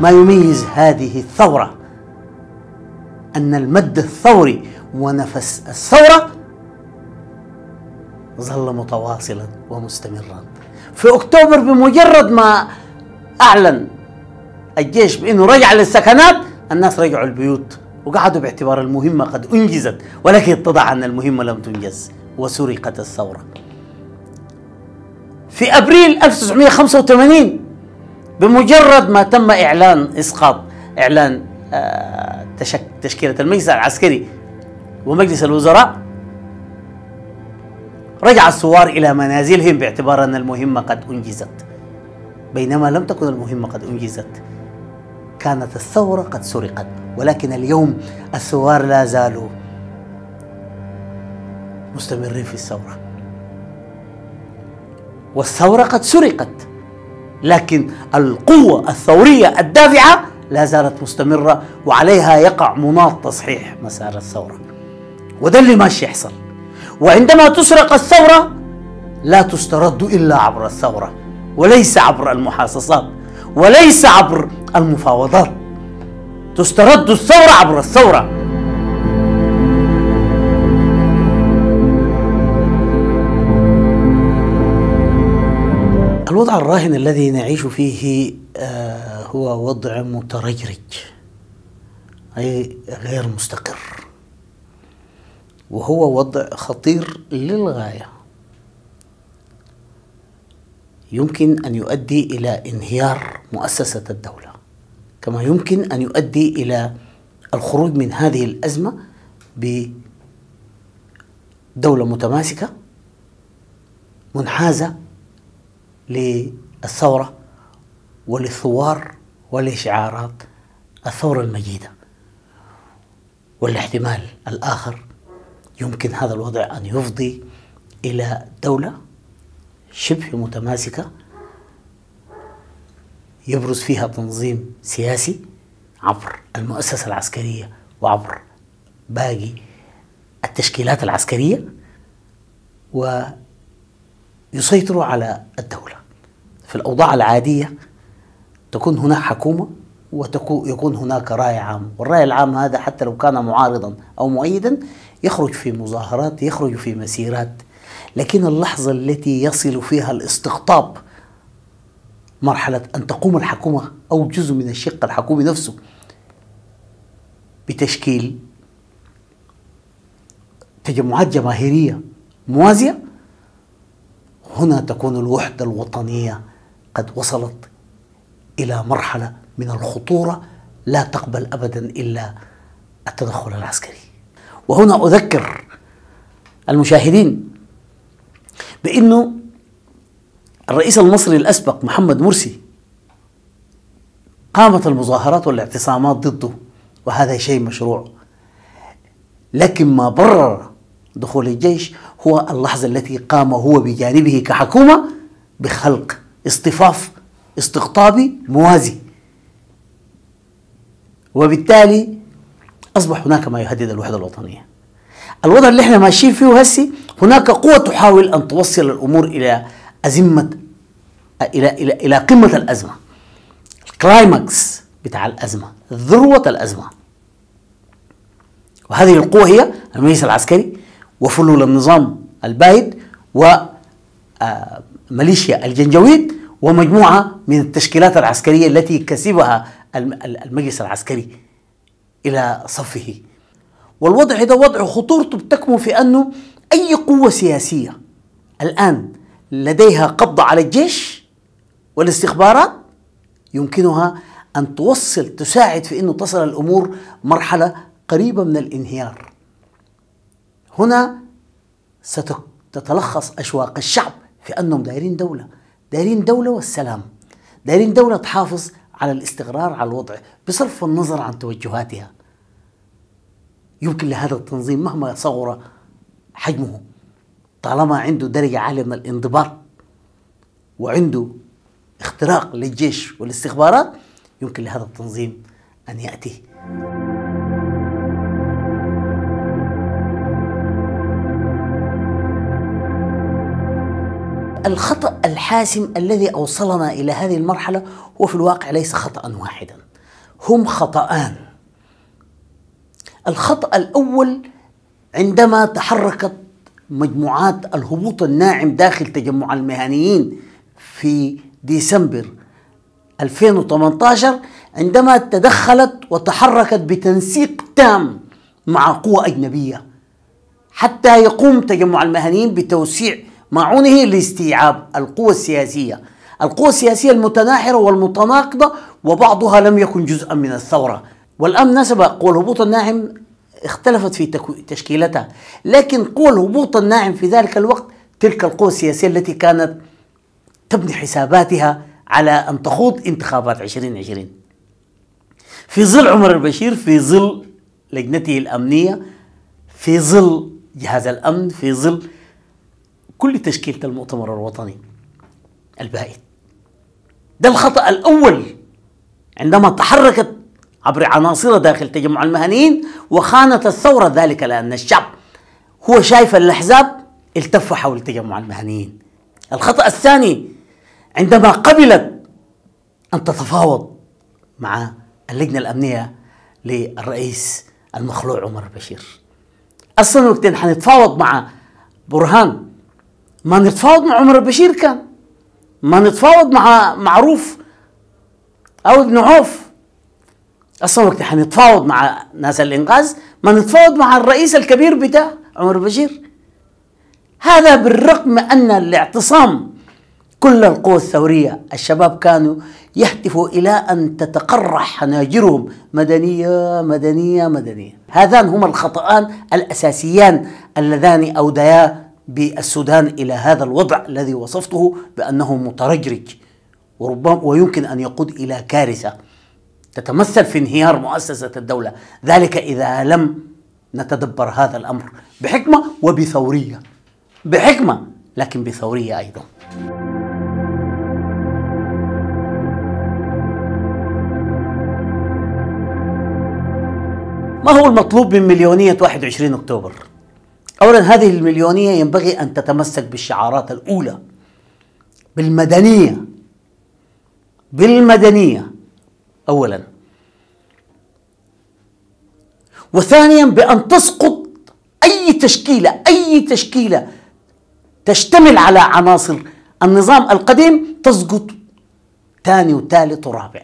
ما يميز هذه الثورة أن المد الثوري ونفس الثورة ظل متواصلا ومستمرا في أكتوبر بمجرد ما أعلن الجيش بأنه رجع للسكنات الناس رجعوا البيوت وقعدوا باعتبار المهمة قد أنجزت ولكن اتضح أن المهمة لم تنجز وسرقت الثورة في أبريل 1985 بمجرد ما تم إعلان إسقاط إعلان آه، تشكيلة المجلس العسكري ومجلس الوزراء رجع الثوار إلى منازلهم باعتبار أن المهمة قد أنجزت بينما لم تكن المهمة قد أنجزت كانت الثورة قد سرقت ولكن اليوم الثوار لا زالوا مستمرين في الثورة والثورة قد سرقت لكن القوة الثورية الدافعة لا زالت مستمرة وعليها يقع مناط تصحيح مسار الثورة وده اللي ماشي يحصل وعندما تسرق الثورة لا تسترد إلا عبر الثورة وليس عبر المحاصصات وليس عبر المفاوضات تسترد الثورة عبر الثورة الوضع الراهن الذي نعيش فيه آه، هو وضع متريرج أي غير مستقر وهو وضع خطير للغاية يمكن أن يؤدي إلى انهيار مؤسسة الدولة كما يمكن أن يؤدي إلى الخروج من هذه الأزمة بدولة متماسكة منحازة للثورة وللثوار ولشعارات الثورة المجيدة والاحتمال الآخر يمكن هذا الوضع أن يفضي إلى دولة شبه متماسكة يبرز فيها تنظيم سياسي عبر المؤسسة العسكرية وعبر باقي التشكيلات العسكرية ويسيطر على الدولة في الأوضاع العادية تكون هناك حكومة ويكون هناك رأي عام والرأي العام هذا حتى لو كان معارضا أو مؤيدا يخرج في مظاهرات يخرج في مسيرات لكن اللحظة التي يصل فيها الاستقطاب مرحلة أن تقوم الحكومة أو جزء من الشق الحكومي نفسه بتشكيل تجمعات جماهيرية موازية هنا تكون الوحدة الوطنية قد وصلت الى مرحله من الخطوره لا تقبل ابدا الا التدخل العسكري. وهنا اذكر المشاهدين بانه الرئيس المصري الاسبق محمد مرسي قامت المظاهرات والاعتصامات ضده وهذا شيء مشروع لكن ما برر دخول الجيش هو اللحظه التي قام هو بجانبه كحكومه بخلق اصطفاف استقطابي موازي وبالتالي اصبح هناك ما يهدد الوحده الوطنيه الوضع اللي احنا ماشيين فيه هسي هناك قوة تحاول أن توصل الأمور إلى أزمة إلى إلى إلى قمة الأزمة الكلايماكس بتاع الأزمة ذروة الأزمة وهذه القوة هي المجلس العسكري وفلول النظام البائد و آه، ميليشيا الجنجويد ومجموعة من التشكيلات العسكرية التي كسبها المجلس العسكري إلى صفه والوضع ده وضع خطورته بتكمن في أنه أي قوة سياسية الآن لديها قبضة على الجيش والاستخبارات يمكنها أن توصل تساعد في أنه تصل الأمور مرحلة قريبة من الانهيار هنا ستتلخص أشواق الشعب في أنهم دايرين دولة دايرين دولة والسلام دايرين دولة تحافظ على الاستقرار على الوضع بصرف النظر عن توجهاتها يمكن لهذا التنظيم مهما صغر حجمه طالما عنده درجة عالية من الانضباط وعنده اختراق للجيش والاستخبارات يمكن لهذا التنظيم أن يأتي الخطأ الحاسم الذي أوصلنا إلى هذه المرحلة هو في الواقع ليس خطأ واحدا هم خطأان الخطأ الأول عندما تحركت مجموعات الهبوط الناعم داخل تجمع المهنيين في ديسمبر 2018 عندما تدخلت وتحركت بتنسيق تام مع قوى أجنبية حتى يقوم تجمع المهنيين بتوسيع معونه لاستيعاب القوى السياسية القوى السياسية المتناحرة والمتناقضة وبعضها لم يكن جزءا من الثورة والآن نسب قوى الهبوط الناعم اختلفت في تشكيلتها لكن قوى الهبوط الناعم في ذلك الوقت تلك القوى السياسية التي كانت تبني حساباتها على أن تخوض انتخابات 2020 في ظل عمر البشير في ظل لجنته الأمنية في ظل جهاز الأمن في ظل كل تشكيلة المؤتمر الوطني البائد ده الخطأ الأول عندما تحركت عبر عناصرها داخل تجمع المهنيين وخانت الثورة ذلك لأن الشعب هو شايف الأحزاب التف حول تجمع المهنيين الخطأ الثاني عندما قبلت أن تتفاوض مع اللجنة الأمنية للرئيس المخلوع عمر بشير أصلا وقتين حنتفاوض مع برهان ما نتفاوض مع عمر البشير كان ما نتفاوض مع معروف او ابن عوف اصلا وقت حنتفاوض مع ناس الانقاذ ما نتفاوض مع الرئيس الكبير بتاع عمر البشير هذا بالرغم ان الاعتصام كل القوى الثوريه الشباب كانوا يهتفوا الى ان تتقرح حناجرهم مدنيه مدنيه مدنيه هذان هما الخطأان الاساسيان اللذان اوديا بالسودان إلى هذا الوضع الذي وصفته بأنه مترجرج وربما ويمكن أن يقود إلى كارثة تتمثل في انهيار مؤسسة الدولة ذلك إذا لم نتدبر هذا الأمر بحكمة وبثورية بحكمة لكن بثورية أيضا ما هو المطلوب من مليونية 21 أكتوبر؟ أولا هذه المليونية ينبغي أن تتمسك بالشعارات الأولى بالمدنية بالمدنية أولا وثانيا بأن تسقط أي تشكيلة أي تشكيلة تشتمل على عناصر النظام القديم تسقط ثاني وثالث ورابع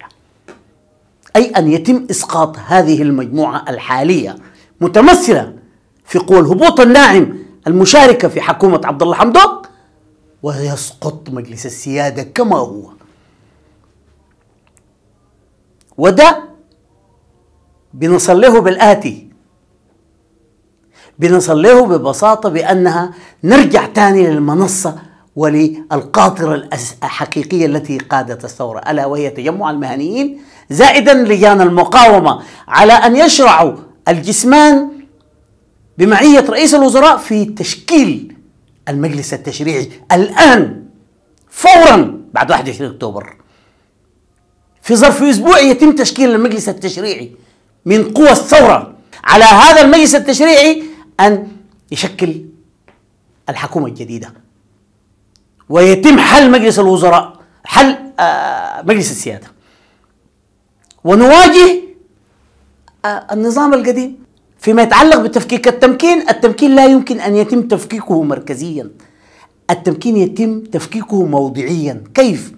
أي أن يتم إسقاط هذه المجموعة الحالية متمثلة في قوى الهبوط الناعم المشاركة في حكومة عبد الله حمدوك ويسقط مجلس السيادة كما هو وده بنصليه بالآتي بنصليه ببساطة بأنها نرجع تاني للمنصة وللقاطرة الحقيقية التي قادت الثورة ألا وهي تجمع المهنيين زائدا لجان المقاومة على أن يشرعوا الجسمان بمعية رئيس الوزراء في تشكيل المجلس التشريعي الآن فورا بعد 21 أكتوبر في ظرف أسبوع يتم تشكيل المجلس التشريعي من قوى الثورة على هذا المجلس التشريعي أن يشكل الحكومة الجديدة ويتم حل مجلس الوزراء حل آه، مجلس السيادة ونواجه آه، النظام القديم فيما يتعلق بتفكيك التمكين التمكين لا يمكن أن يتم تفكيكه مركزيا التمكين يتم تفكيكه موضعيا كيف؟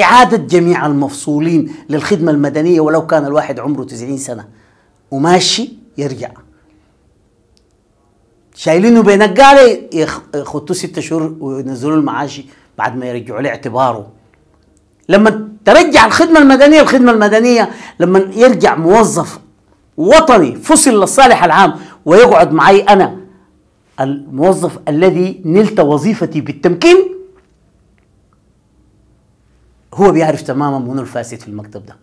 إعادة جميع المفصولين للخدمة المدنية ولو كان الواحد عمره 90 سنة وماشي يرجع شايلينه بين القالة يخطوه ستة شهور وينزلوا المعاش بعد ما يرجعوا له اعتباره لما ترجع الخدمة المدنية الخدمة المدنية لما يرجع موظف وطني فصل للصالح العام ويقعد معي أنا الموظف الذي نلت وظيفتي بالتمكين هو بيعرف تماما من الفاسد في المكتب ده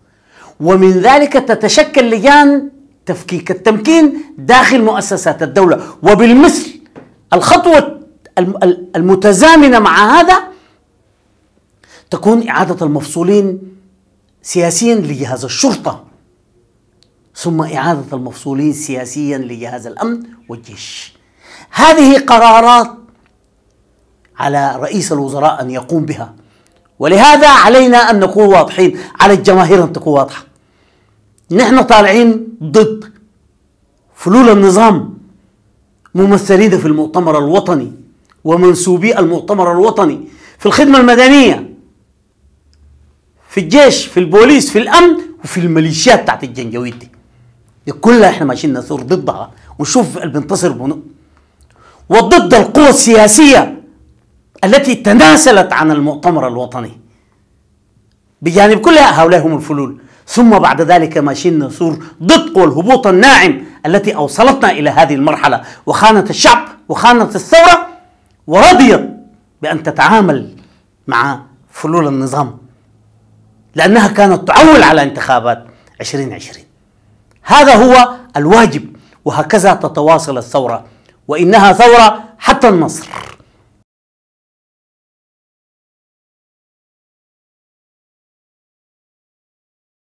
ومن ذلك تتشكل لجان تفكيك التمكين داخل مؤسسات الدولة وبالمثل الخطوة المتزامنة مع هذا تكون إعادة المفصولين سياسيا لجهاز الشرطة ثم إعادة المفصولين سياسيا لجهاز الأمن والجيش هذه قرارات على رئيس الوزراء أن يقوم بها ولهذا علينا أن نكون واضحين على الجماهير أن تكون واضحة نحن طالعين ضد فلول النظام ممثلين في المؤتمر الوطني ومنسوبي المؤتمر الوطني في الخدمة المدنية في الجيش في البوليس في الأمن وفي الميليشيات تحت الجنجويد دي دي كلها احنا ماشيين نثور ضدها ونشوف بننتصر بنو وضد القوى السياسية التي تناسلت عن المؤتمر الوطني بجانب كل هؤلاء هم الفلول ثم بعد ذلك ماشيين نثور ضد قوى الهبوط الناعم التي أوصلتنا إلى هذه المرحلة وخانت الشعب وخانت الثورة ورضيت بأن تتعامل مع فلول النظام لأنها كانت تعول على انتخابات 2020 هذا هو الواجب وهكذا تتواصل الثورة وإنها ثورة حتى النصر